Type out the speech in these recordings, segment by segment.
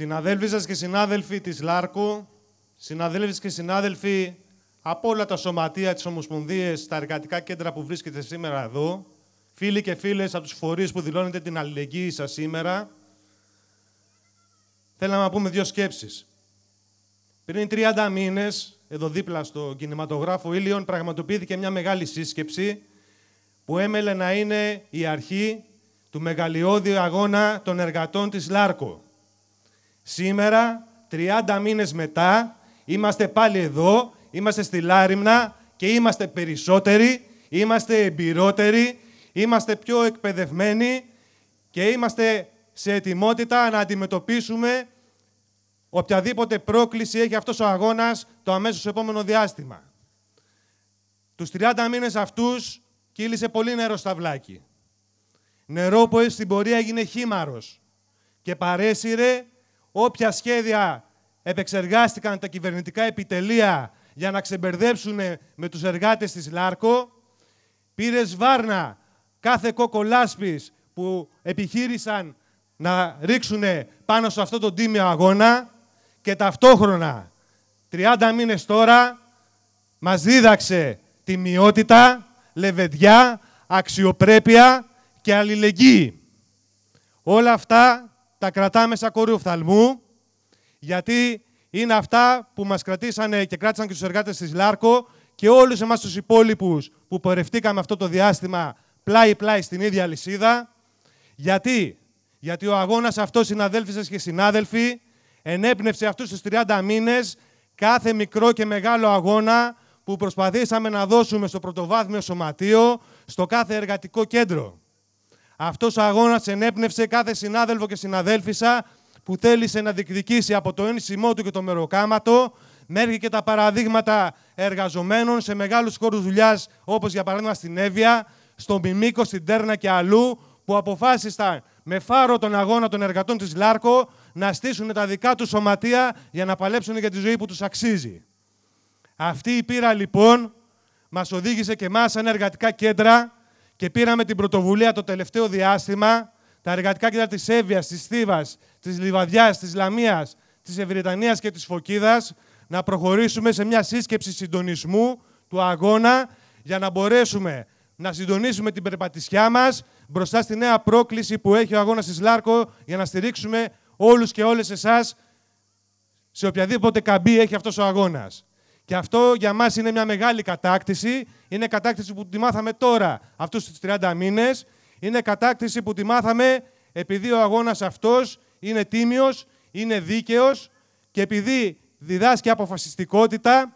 Συναδέλφοι σας και συνάδελφοι της ΛΑΡΚΟ, συναδέλφοι και συνάδελφοι από όλα τα σωματεία, τις ομοσπονδίες, τα εργατικά κέντρα που βρίσκεται σήμερα εδώ, φίλοι και φίλες από τους φορείς που δηλώνετε την αλληλεγγύη σας σήμερα, θέλω να πούμε δύο σκέψεις. Πριν 30 μήνες, εδώ δίπλα στο κινηματογράφο Ήλιον, πραγματοποιήθηκε μια μεγάλη σύσκεψη που έμελε να είναι η αρχή του μεγαλειώδη αγώνα των εργατών της Λάρκο. Σήμερα, 30 μήνες μετά, είμαστε πάλι εδώ, είμαστε στη Λάριμνα και είμαστε περισσότεροι, είμαστε εμπειρότεροι, είμαστε πιο εκπαιδευμένοι και είμαστε σε ετοιμότητα να αντιμετωπίσουμε οποιαδήποτε πρόκληση έχει αυτός ο αγώνας το αμέσως επόμενο διάστημα. Τους 30 μήνες αυτούς κύλησε πολύ νερό στα βλάκια. Νερό που στην πορεία έγινε χήμαρος και παρέσυρε όποια σχέδια επεξεργάστηκαν τα κυβερνητικά επιτελεία για να ξεμπερδέψουν με τους εργάτες της Λάρκο. Πήρε σβάρνα κάθε κόκο που επιχείρησαν να ρίξουν πάνω σε αυτό τον τίμιο αγώνα και ταυτόχρονα 30 μήνες τώρα μας δίδαξε τιμιότητα, λεβεδιά, αξιοπρέπεια και αλληλεγγύη. Όλα αυτά τα κρατάμε σαν κορίου οφθαλμού, γιατί είναι αυτά που μας κρατήσανε και κράτησαν και τους εργάτες της Λάρκο και όλους εμάς τους υπόλοιπους που πορευτήκαμε αυτό το διάστημα πλάι-πλάι στην ίδια λυσίδα. Γιατί, γιατί ο αγώνας αυτός, συναδέλφισες και συνάδελφοι, ενέπνευσε αυτούς τους 30 μήνες κάθε μικρό και μεγάλο αγώνα που προσπαθήσαμε να δώσουμε στο πρωτοβάθμιο σωματείο, στο κάθε εργατικό κέντρο. Αυτός ο αγώνας ενέπνευσε κάθε συνάδελφο και συναδέλφισσα που θέλησε να διεκδικήσει από το ένσημό του και το μεροκάματο μέχρι και τα παραδείγματα εργαζομένων σε μεγάλους χώρους δουλειάς, όπως για παράδειγμα στην Εύβοια, στον Μιμίκο, στην Τέρνα και αλλού, που αποφάσισαν με φάρο τον αγώνα των εργατών της Λάρκο να στήσουν τα δικά τους σωματεία για να παλέψουν για τη ζωή που τους αξίζει. Αυτή η πείρα λοιπόν μας οδήγησε και εμάς σαν εργατικά κέντρα και πήραμε την πρωτοβουλία το τελευταίο διάστημα τα εργατικά κέντρα της Εύβοιας, της Θήβα, της Λιβαδιάς, της Λαμίας, της Ευρυτανίας και της Φωκίδας να προχωρήσουμε σε μια σύσκεψη συντονισμού του αγώνα για να μπορέσουμε να συντονίσουμε την περπατησιά μας μπροστά στη νέα πρόκληση που έχει ο αγώνας της Λάρκο για να στηρίξουμε όλους και όλες εσάς σε οποιαδήποτε καμπή έχει αυτός ο αγώνας. Και αυτό για μας είναι μια μεγάλη κατάκτηση. Είναι κατάκτηση που τη μάθαμε τώρα, αυτούς τους 30 μήνες. Είναι κατάκτηση που τη μάθαμε επειδή ο αγώνας αυτός είναι τίμιος, είναι δίκαιος και επειδή διδάσκει αποφασιστικότητα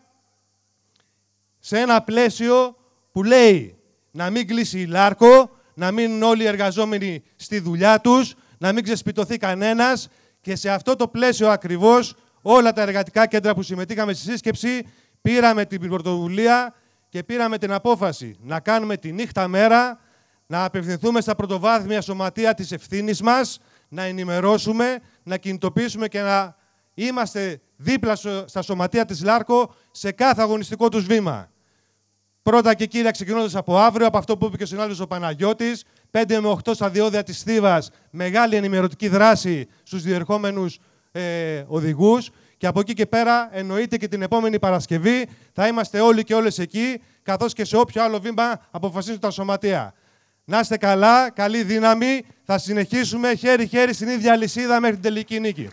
σε ένα πλαίσιο που λέει να μην κλείσει η Λάρκο, να μείνουν όλοι οι εργαζόμενοι στη δουλειά τους, να μην ξεσπιτωθεί κανένας και σε αυτό το πλαίσιο ακριβώς όλα τα εργατικά κέντρα που συμμετείχαμε στη σύσκεψη Πήραμε την πρωτοβουλία και πήραμε την απόφαση να κάνουμε τη νύχτα μέρα, να απευθυνθούμε στα πρωτοβάθμια σωματεία της ευθύνης μας, να ενημερώσουμε, να κινητοποιήσουμε και να είμαστε δίπλα στα σωματεία της ΛΑΡΚΟ σε κάθε αγωνιστικό τους βήμα. Πρώτα και κύρια, ξεκινώντας από αύριο, από αυτό που είπε και ο συνάδελφος ο Παναγιώτης, 5 με 8 στα διόδια της Θήβας, μεγάλη ενημερωτική δράση στους διερχόμενους ε, οδηγούς. Και από εκεί και πέρα, εννοείται και την επόμενη Παρασκευή, θα είμαστε όλοι και όλες εκεί, καθώς και σε όποιο άλλο βήμα αποφασίζουν τα σωματεία. Να είστε καλά, καλή δύναμη. Θα συνεχίσουμε χέρι-χέρι στην ίδια λυσίδα μέχρι την τελική νίκη.